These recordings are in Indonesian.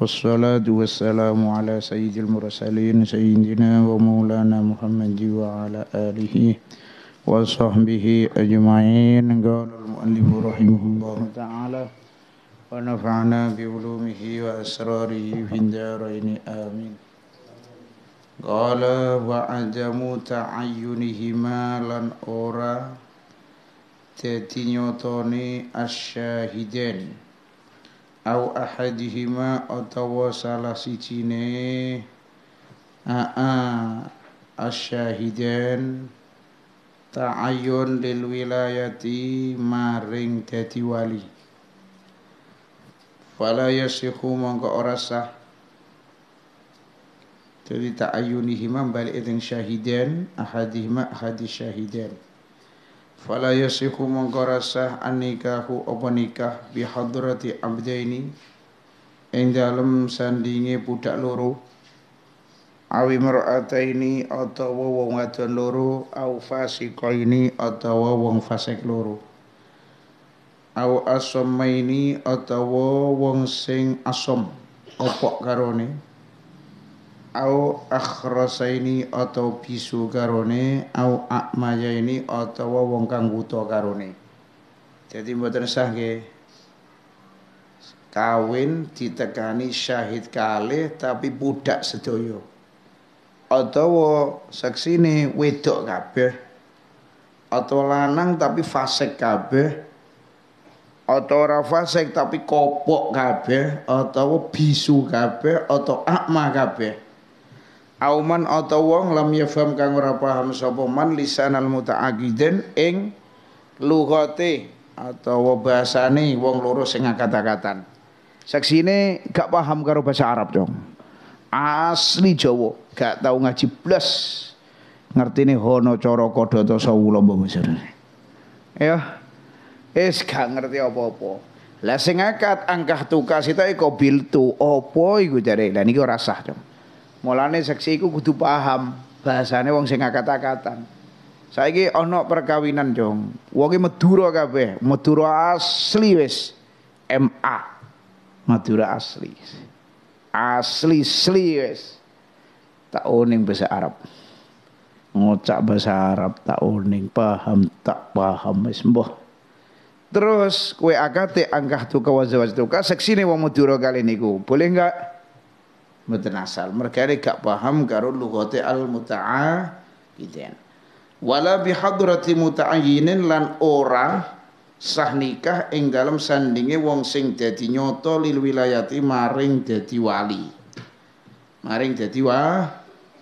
والصلاة والسلام على سيد المرسلين سيدنا ومولانا محمد وعلى آله وصحبه أجمعين قال المؤلف رحمه الله تعالى ونفعنا بعلومه وأسراره في الدارين آمين قال وعدم تعينهما لن أورا تتنيوتوني الشاهدين au ahadihima atawa salah ne aa asyahidan ta'ayyun lil wilayati maring dadi wali fala yasihu mongko ora sah jadi ta'ayyunihima balik dengan syahidan ahadihima ahadi syahidan Fala yasihu mengkorasah anikahu apa nikah bihadrati abdaini Yang dalam sandingi budak loro Awi ini atau wong wadon loro Au fasiko ini atau wong fasek loro Au asoma ini wong sing asom Opok karone ini au ini atau bisu karone au akmaya ini atau wong kang buta karone jadi mboten sah ke kawin ditekani syahid kalih tapi budak sedoyo, atau saksi ini wedok kabeh atau lanang tapi fasek kabeh atau ora tapi kopok kabeh atau bisu kabeh atau akma kabeh Auman atau wong lam yafam kang ora paham sapa man lisanal mutaakiden ing lughate atau bahasane wong loro sing kata-katan. Saksine gak paham karo bahasa Arab dong. Asli Jawa, gak tau ngaji ngerti Ngertine hono cara kadata sawula mbok Ya. Es gak ngerti apa-apa. Lah sing akad angkah tukas itu iko tu opo iku jare. Lah niki ora sah, Dong. Mulane seksi iku kudu paham bahasane wong sing kata saya Saiki ana perkawinan, Jong. iki Madura kabeh, Madura asli wis. MA. Madura asli. Asli sli wis. Tak oning bahasa Arab. Ngocak bahasa Arab tak oning, paham tak paham wis mbah. Terus kue akate angkah tuka wazawaz seksi seksine wong Madura kali niku. Boleh enggak? mboten asal ini gak paham karo lugate al muta'a Walabi wala bihadrati muta'ayyinin lan ora sah nikah ing dalam sandinge wong sing dadi nyoto lil wilayati maring dadi wali maring dadi wa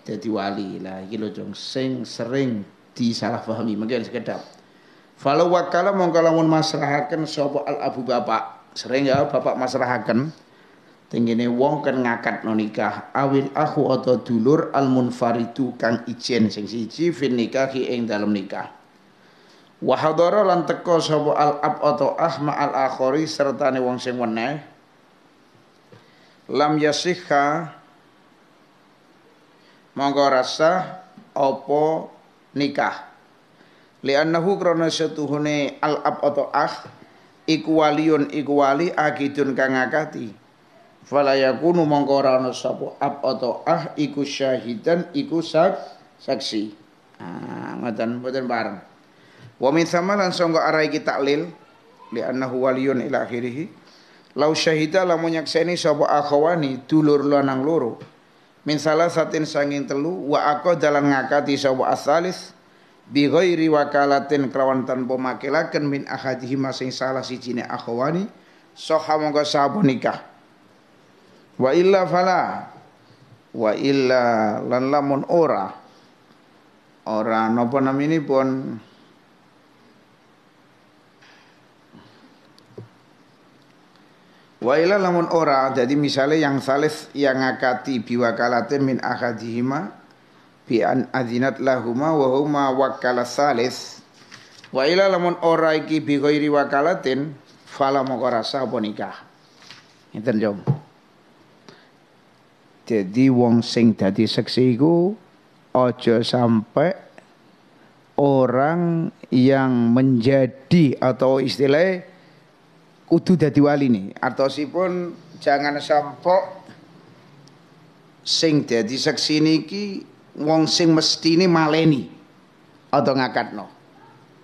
dadi wali lah iki lho sing sering disalahpahami mungkin sekedap falau wakala mongkala lamun masrahaken sapa al abu bapak sering ya bapak masrahaken Tenggene wong kan ngakat no nikah awil aku atau dulur al munfaridu kang ijen sing siji fin ki ing dalam nikah. wahadara hadara lan teko sapa al ab atau ahma al akhori serta ne wong sing weneh lam yasihka mongko rasa apa nikah. Li'annahu krana setuhune al ab atau ah iku waliun iku wali akidun kang ngakati fala yakunu mongko ora ana sapa ab atau ah iku syahidan iku sak saksi ah ngoten mboten bareng wa min samalan sanggo arai kita taklil li annahu waliyun ila akhirih lau syahida lamun nyakseni sapa akhwani dulur lanang loro min salah satin sanging telu wa aku dalan ngakati sapa asalis bi ghairi wakalatin kelawan tanpa makilaken min ahadihi masing salah ne akhwani soha mongko sabu nikah Wa illa fala. Wa illa lan lamun ora. Ora nopo namini pun Wa illa lamun ora. Jadi misalnya yang sales yang ngakati biwakalate min akadihima bi an adzinat lahuma wa huma wakala salis. Wa illa lamun ora iki bi wakalatin fala mokorasa apa nikah. Ini jom. Jadi wong sing dadi seksi iku aja sampai orang yang menjadi atau istilahnya kudu dadi wali nih. pun jangan sampok sing dadi seksi niki wong sing mesti mestine maleni atau ngakatno.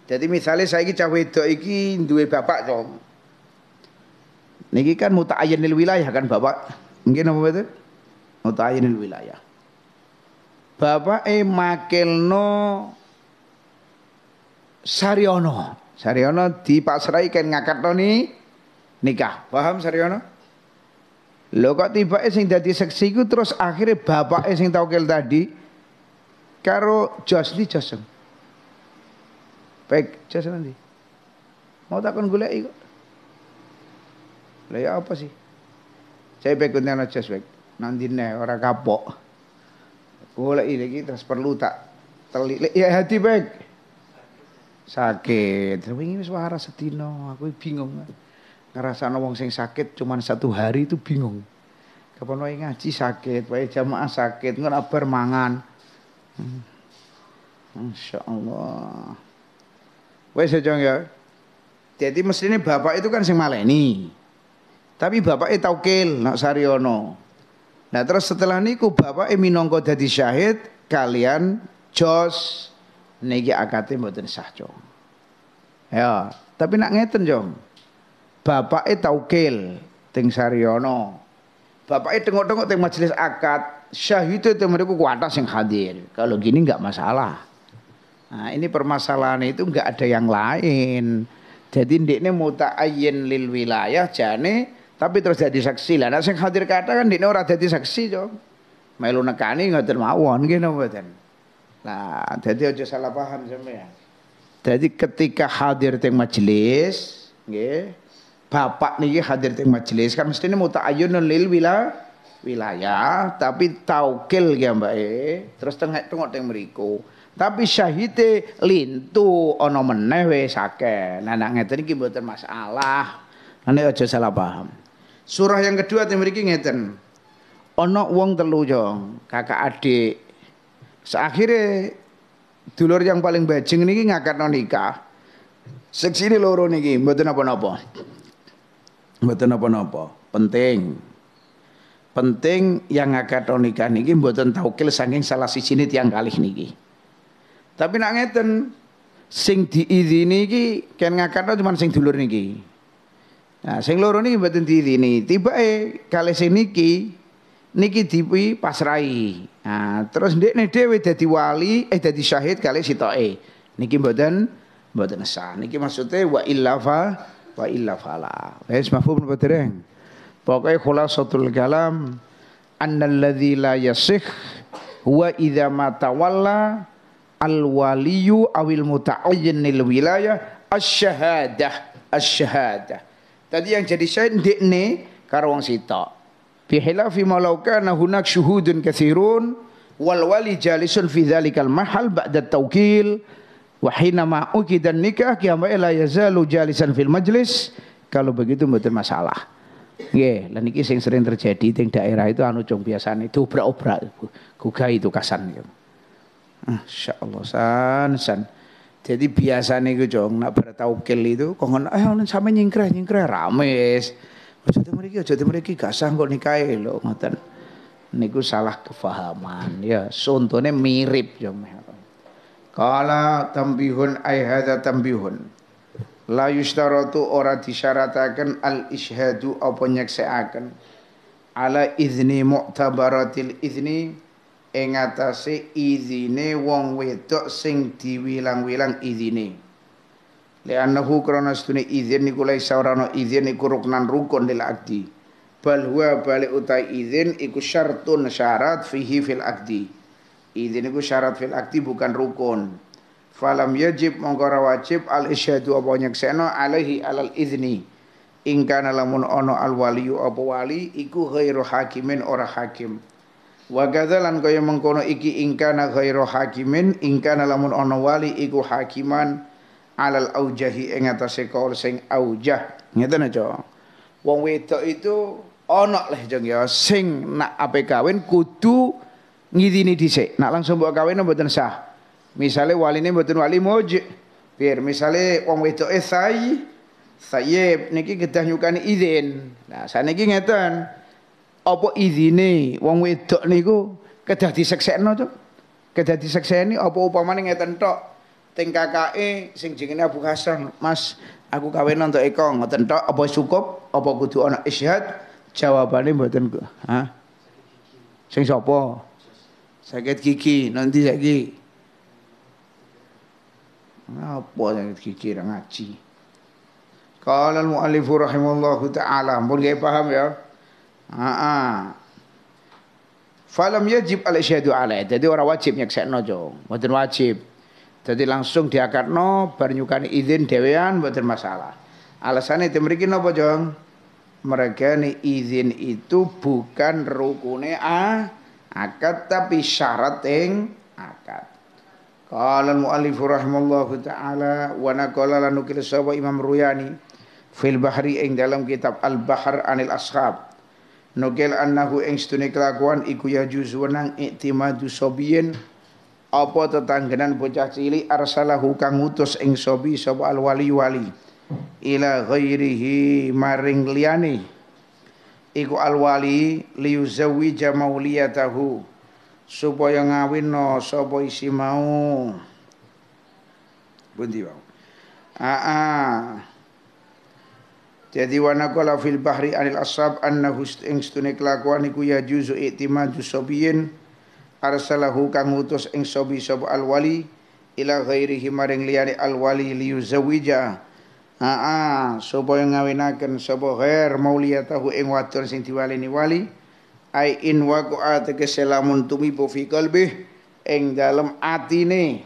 Jadi misalnya saya ini cah wedok iki duwe bapak dong. Niki kan muta nilai wilayah kan bapak. Mungkin apa itu mutayinil wilayah bapak E makilno Saryono Saryono Serai ken ngakatno ni nikah paham Saryono lo kok tiba E sing dadi seksi ku terus akhirnya bapak E sing tau tadi karo Josli Josem baik Josem nanti mau takon gula kok Lah ya apa sih saya baik untuk anak Josli nanti nih orang kapok. ini lagi terus perlu tak telik ya hati baik. Sakit. tapi ini suara setino, aku bingung. ngerasa wong sing sakit cuman satu hari itu bingung. Kapan wae ngaji sakit, wae jamaah sakit, ngono abar mangan. Hmm. Masya Allah. Wae sejong ya. Jadi mestinya bapak itu kan sing maleni. Tapi bapak bapaknya kil, nak saryono. Nah terus setelah niku bapak nongko jadi syahid kalian jos niki akate mboten sah jom. Ya, tapi nak ngeten jom. Bapake taukil teng Saryono. bapak itu tengok-tengok teng majelis akad, syahid itu mereka kuatas yang hadir. Kalau gini nggak masalah. Nah, ini permasalahan itu nggak ada yang lain. Jadi ndekne muta'ayyin lil wilayah jani tapi terus jadi saksi lah. Nah hadir khawatir kata kan di ora jadi saksi jo Melu nekani nggak termauan gitu buatan. Nah, jadi aja salah paham sama ya. Jadi ketika hadir teng majelis, nggih, bapak nih hadir teng majelis kan muta mutaayyunun lil wila wilayah, tapi taukil ya Mbak eh Terus tengah tengok teng meriku. Tapi syahite lintu ono meneh sake. akeh. Nah nek ngeten iki masalah. Nanti aja salah paham. Surah yang kedua tim mriki ngeten. Ana wong telu yo, kakak adik. Seakhire dulur yang paling bajing niki ngakakno nikah. Seksine loro niki mboten apa-apa. Mboten apa-apa, penting. Penting yang ngakakno nikah niki mboten taukil saking salah sisi siji tiyang kalih niki. Tapi nak ngeten sing diizini iki ken ngakakno cuman sing dulur niki. Nah, sing loro niki mboten tiba Tibake kali sing niki niki dipi pasrai. Nah, terus ndekne dhewe dadi wali eh dadi syahid kalih sitoke. Niki mboten mboten sah. Niki maksudnya wa illa fa wa illa fala. Wis mafhum napa dereng? Pokoke khulasatul kalam annalladzi la yasih huwa idza ma walla al waliyu awil lil wilayah asyhadah asyhadah. As Tadi yang jadi syahid dikne karo wong sitok. Fi hilafi hunak syuhudun katsirun wal wali jalisun fi dzalikal mahal ba'da tawkil wahina hina ma dan nikah kiamba ila yazalu jalisan fil majlis kalau begitu mboten masalah. Ya, lan niki sing sering terjadi teng daerah itu anu cung biasane dobrak-obrak gugah itu kasan. Masyaallah san san. Jadi biasa nih gue jong nak bertaukil itu kongon eh orang sampe nyingkreh nyingkreh rame Jadi mereka, jadi mereka aja te mriki gak sah kok nikahe lho ngoten. Niku salah kefahaman ya. Contohnya mirip jong. Ya, Kala tambihun ayah hadza tambihun. La yushtaratu ora disyaratakan al ishhadu apa nyekseakan. ala izni mu'tabaratil izni ing atase izine wong wedok sing diwilang-wilang izine lianahu krana sune izin niku lae saurana izin niku ruknan rukun lil akdi bal huwa balik utai izin iku syartun syarat fihi fil akdi izin iku syarat fil akdi bukan rukun falam yajib mongkara wajib al isyadu apa nyekseno alaihi alal izni ingkana lamun ono al waliyu apa wali iku hayru hakimin ora hakim. Wa gadzalan kaya mengkono iki ingkana ghairu hakimin ingkana lamun ana wali iku hakiman alal aujahi ing atase kaul sing aujah. Ngeten aja. Wong wedok itu ana leh jeng ya sing nak ape kawin kudu ngidini dhisik. Nak langsung mbok kawin mboten sah. Misale waline mboten wali muj. Biar misale wong wedok e say sayib niki gedah nyukani izin. Nah saniki ngeten apa izine wong wedok niku kedah disekseno to? Kedah disekseni apa upamane ngeten tok teng kakake sing jenenge Abu Hasan, Mas, aku kawin untuk Eko ngoten tok apa cukup apa kudu ana isyhad? Jawabane mboten ku ha Sing sapa? Sakit gigi nanti saiki. Apa sakit gigi ngaji? Qala al-mu'allif rahimahullahu taala. Mungkin paham ya. Heeh. Falam yajib ala isyhadu alaih. Jadi orang wajib kese nojo, Mboten wajib. Jadi langsung diakatno no, bernyukan izin dewean Wajib masalah. Alasan itu mereka napa, Jong? Mereka ni izin itu bukan rukune a akad tapi syarat yang akad. Qala al-muallif rahimallahu taala wa naqala lanukil sawa Imam Ruyani fil bahri ing dalam kitab al bahar anil Ashab Nogel annahu ing setune kelakuan iku ya juzwanang iktimadu sobiyen apa tetanggenan bocah cilik arsalahu kang utus ing sobi sapa alwali wali ila ghairihi maring liyane iku alwali liyuzawija mauliyatahu supaya ngawinno sapa isi mau budi wae aa jadi wa naqala fil bahri anil asab annahu ingstune kelakuan iku ya juzu iktimadu sobiyin arsalahu kang utus ing sobi sob alwali ila ghairihi maring liyane alwali liyuzawija aa supaya ngawinaken sapa ghair mauliyatahu ing wadon sing diwaleni wali ai in waqa'a tegese lamun tumibu fi qalbih ing dalem atine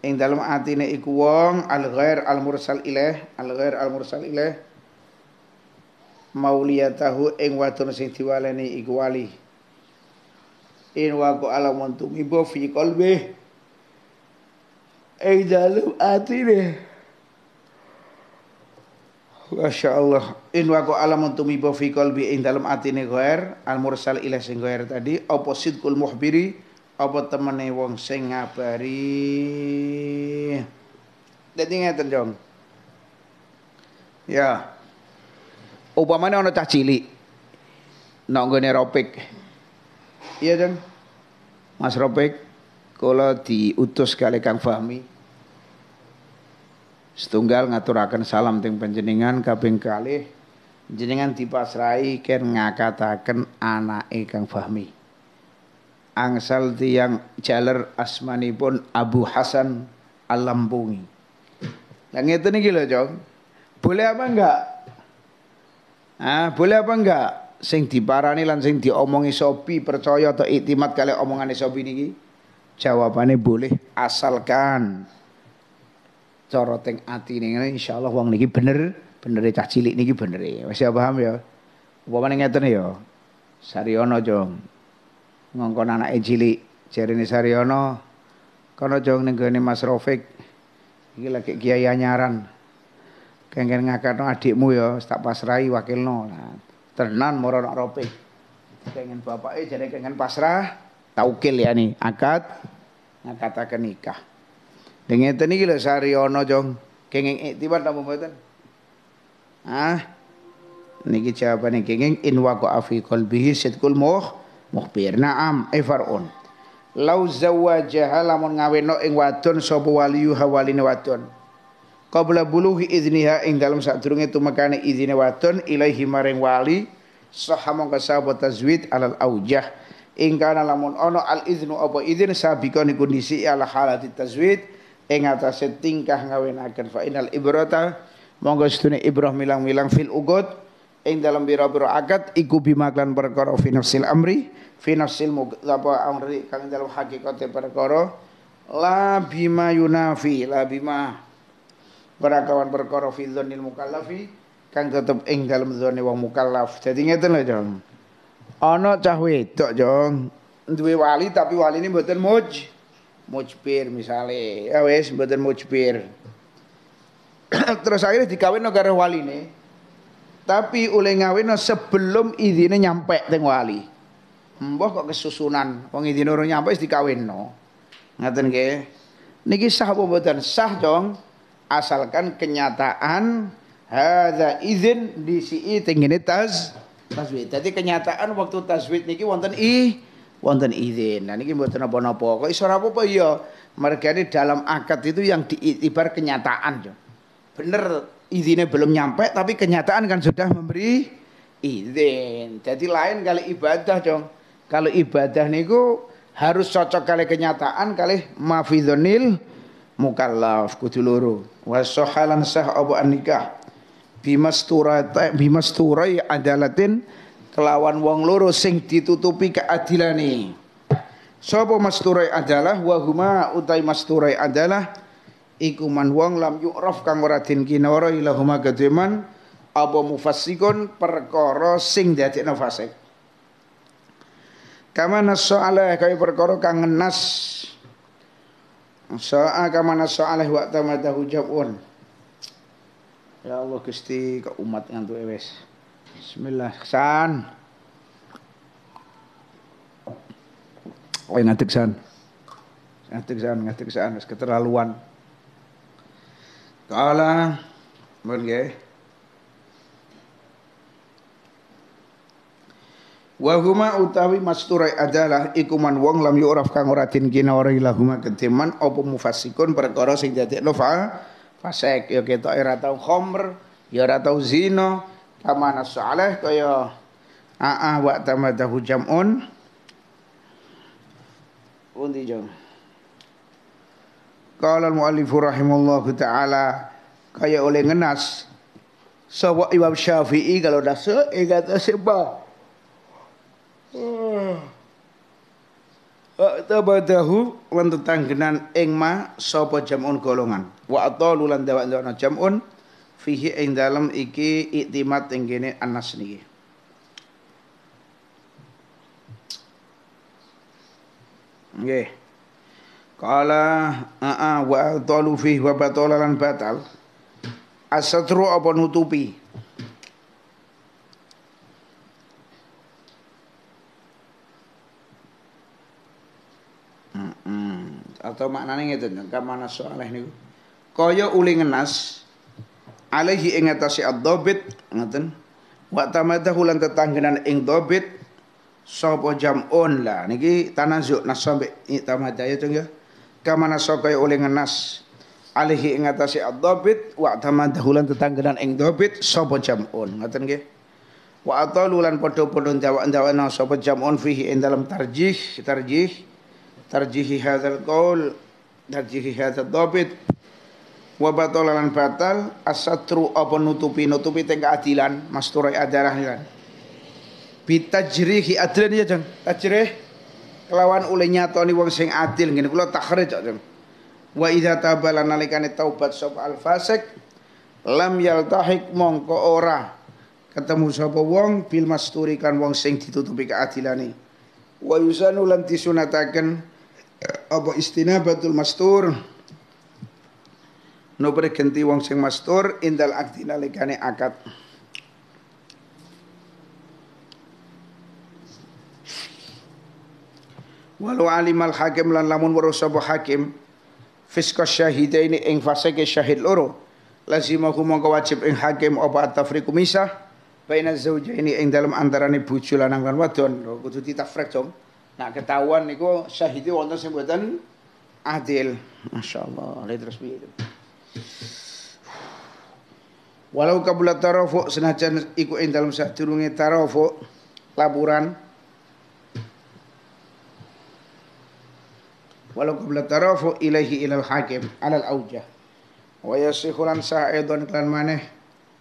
ing dalam atine iku wong al ghair al mursal ilaih al ghair al mursal ilaih mauliyatahu ing wadon sing diwaleni iku wali in waqo alamun tumibu fi qalbi ing dalem atine Masya Allah. In wako alamun tumibu fi kolbi In dalam atine ghair al mursal ilah sing ghair tadi oposit kul muhbiri apa temene wong sing ngabari dadi ngeten jong ya upamane ana cah cilik nang gone Ropik iya dong, Mas Ropik kula diutus kali Kang Fahmi setunggal ngaturakan salam teng panjenengan kaping kalih jenengan dipasrai ken ngakataken anake Kang Fahmi angsal tiang jaler asmanipun Abu Hasan Al-Lampungi. Nah ngeten gila lho, Jong. Boleh apa enggak? Ah, boleh apa enggak? Sing diparani lan sing diomongi Sopi percaya atau iktimat kali omongane Sopi niki? Jawabannya boleh asalkan cara teng atine ngene insyaallah wong niki bener, bener cah cilik niki bener. Wis ya paham ya? Upamane nih ya. Sariono, Jong ngongkon anak EJili jarine Saryono kono jong ning Mas Rofik iki lagi kiai anyaran kengken ngakakno adikmu ya tak pasrai wakilno nah, tenan moro nak Rofik kengen bapake jadi kengen pasrah taukil ya ni akad ngakataken nikah dengan ngeten gila Saryono jong kenging tiba tamu mboten ah niki jawabannya kenging in waqa afi kolbihi sidqul moh mukbir na'am e far'un lau zawajaha lamun ngaweno ing wadon sapa waliyuha waline wadon qabla bulughi izniha ing dalem sadurunge tumekane izine wadon ilaihi maring wali sahha mongko sapa tazwid alal aujah ing kana lamun ono al iznu apa izin sabikon kondisi ala halati tazwid ing atase tingkah ngawenaken fa inal ibrata monggo sedune ibrah milang-milang fil ugut ing dalam biro-biro akad iku bimaklan perkara fi nafsil amri fi nafsil apa amri kang dalam hakikate perkara la bima yunafi la bima berakawan perkara fi dzonil mukallafi kang tetep ing dalam dzone wong mukallaf dadi ngeten lho Jong ana cah wedok Jong duwe wali tapi ini mboten muj mujbir misale ya wis mboten mujbir terus akhirnya dikawin karo nih tapi oleh ngawinnya sebelum izinnya nyampe teng wali mbah kok kesusunan wong idine ora nyampe wis dikawinno ngaten nggih niki sah apa mboten sah dong asalkan kenyataan hadza izin disi teng ngene taz tazwid dadi kenyataan waktu taswid niki wonten i wonten izin nah niki mboten apa-apa kok iso apa-apa ya mergane dalam akad itu yang diitibar kenyataan yo bener izinnya belum nyampe tapi kenyataan kan sudah memberi izin. Jadi lain kali ibadah dong. Kalau ibadah niku harus cocok kali kenyataan kali mafidonil mukallaf kutuluru Wasohalan sah abu anikah bimasturai eh, bimasturai adalatin kelawan wong loro sing ditutupi keadilan nih. Sopo masturai adalah wahuma utai masturai adalah iku man wong lam yu'raf kang ora den kinara ilahuma kademan apa perkara sing dadekno fasik kama nasala kaya perkara kang nas. sa'a kama nasala wa tamadahu jabun ya Allah Gusti ke umat ngantuk wis bismillah san Oh, ngatik san. Ngatik san, ngatik san, keterlaluan. Taala mun Wahuma Wa huma utawi mastura adalah ikuman wong lam yu'raf kang ora den kinawari ilahuma ketiman apa mufasikun perkara sing jati lofa fasek yo ya ketok ya ora tau khomer yo ya ora tau zina kama nasaleh kaya aa wa tamadahu on. undi jam Qala al-muallifu rahimallahu taala kaya oleh ngenas sapa Imam Syafi'i kalau nasu ingat eh, sapa ah. Tabadahu lan tetanggenan genan ma sapa jam'un golongan wa atalu lan dawa jam'un fihi ing dalam iki iktimat ing anas niki Nggih Kala a'a wa atalu fi wa batalan batal. Asatru apa nutupi? Atau maknanya nggak mana soalnya ini. Kaya uling ngenas alehi ingatasi adobit, ad-dobit, ngeten, wa tamadahu hulan tetanggenan ing dobit, jam on lah. Niki tanazuk nas sampai tamadaya cung ya kamana sokai oleh ngenas alihi ingatasi Adobit, ad-dhabit wa tama dahulan dan ing Dobit, sopo jam'un ngatain ke wa atalu podo podo padha dawa-dawana sapa jam'un fihi ing dalam tarjih tarjih tarjihi hadal kaul tarjihi hadal Dobit, wa batalalan batal asatru apa nutupi nutupi adilan, keadilan masturai adarah kan bitajrihi adilan ya jeng tajrih kelawan oleh nyatoni wong sing adil ngene kula takhrij wa idza tabala nalikane taubat sapa al fasik lam yaltahik mongko ora ketemu sapa wong bil masturi kan wong sing ditutupi keadilane wa yusanu lan disunataken apa istinabatul mastur no berganti wong sing mastur indal akdi nalikane akad walau alimal hakim lan lamun waro sapa hakim fiska syahidaini ing ke syahid loro lazimahu mongko wajib ing hakim apa tafriku misah baina zaujaini ing dalem antarane bojo lanang lan wadon kudu ditafrek jong nak ketahuan niko syahid wonten sing mboten adil masyaallah le terus piye walau kabulat tarafu senajan iku ing dalem sadurunge tarafu laporan walau qabla tarafu ilaihi ilal hakim alal aujah wa yasihulan sa'idun kelan maneh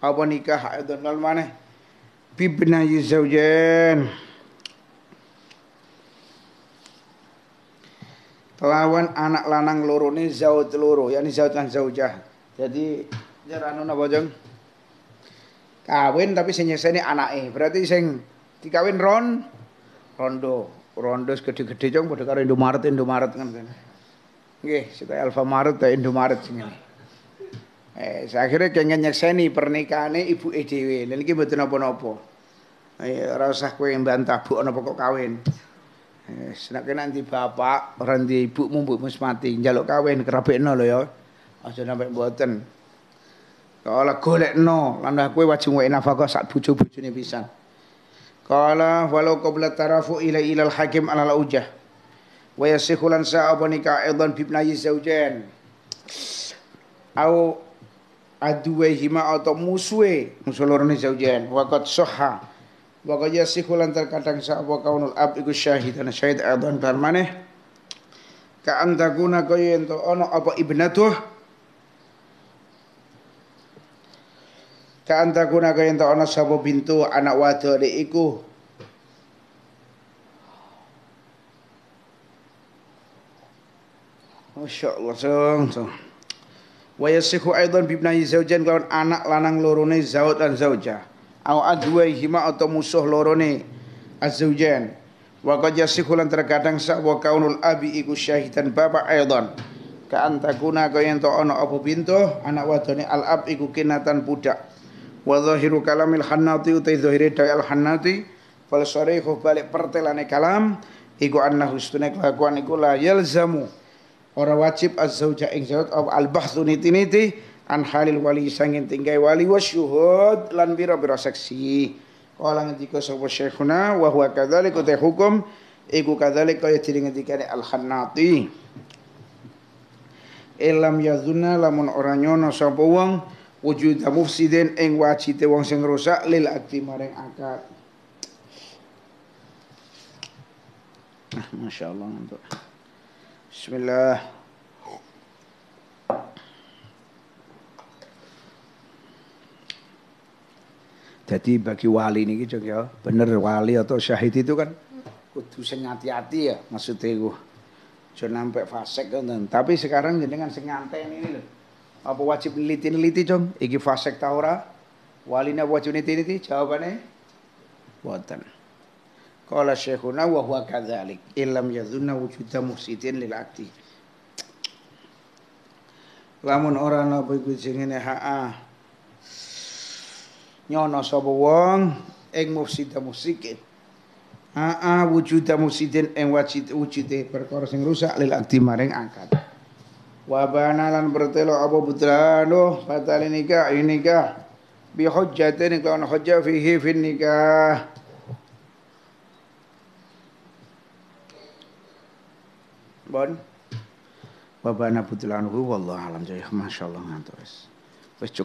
apa nikah aidun klan maneh bibna yuzawjan kelawan anak lanang loro ni zaud loro yakni zaud lan zaujah jadi jarano napa jeng kawin tapi sing nyeseni anake berarti sing dikawin ron rondo Rondos gede-gede jong padha karo Indomaret Indomaret kan. Nggih, sik Alfamaret ta Indomaret sing ngene. Eh, akhirnya kengen nyekseni pernikahannya ibu EDW. Dan ini betul apa-apa. Eh, rasa kue yang bantah, bu, apa kok kawin. Eh, Senaknya nanti bapak, orang di ibu mu, mati. Jaluk kawin, kerapen no lo ya. Aja nampak buatan. Kalau golek no, landah kue wajib ngewe nafkah saat bucu-bucu ini pisan. Qala walau qabla tarafu ila ila al-hakim ala al-ujah. Wa yasikhu lan sa'aba nikah aidan bi Au aduwehima atau musuhe musulurni zawjan wa qad soha. wa qad yasikhu lan terkadang sa'aba kaunul ab iku dan syahid aidan darmaneh, maneh ka antakuna kaya ento apa ibnatuh ka anta kuna ka enta ana sabo pintu anak watu ade iku Masya Allah song song. Wa yasihu aidan bi ibnahi lawan anak lanang lorone zaud dan zauja. Au adwai hima atau musuh lorone azawjan. Wa qad yasihu lan terkadang sa wa kaunul abi iku syahidan bapak aidan. Ka antakuna kaya ento ana apa pintu anak wadone al ab iku kinatan budak wa zahiru kalamil hannati utai zahiri da'i al hannati fal syarihu balik pertelane kalam iku anna stune kelakuan iku la yalzamu ora wajib az-zauja ing zaut apa al bahthu niti-niti an halil wali sangin tinggai wali wa syuhud lan bira-bira saksi kala ngendika sapa syekhuna wa huwa utai hukum iku kadzalika kaya diri ngendikane al hannati Elam yazuna lamun ora nyono sapa wujud mufsidin ing wajite wong sing rusak lil akti maring akad nah, Masya Allah untuk Bismillah Jadi bagi wali ini gitu ya, bener wali atau syahid itu kan kudu sing hati-hati ya maksudnya gue. Jangan sampai fasek kan. Tapi sekarang jenengan sing nganteni ini loh apa wajib neliti-neliti dong iki fasek ta ora waline wajib neliti-neliti jawabane buatan. qala syekhuna wa huwa kadzalik illam yadhunna wujuda muhsidin lil akti lamun ora ana apa iku jenenge haa nyono sapa wong ing mufsida musikin haa wujuda musidin ing wajib wujude perkara sing rusak lil akti maring angkat wabana lan bertelo apa butlanu batal nikah nikah bi hujjatin kelawan hujjah fihi fin nikah bon wabana butlanhu wallahu alam jaya Allah ngantos wis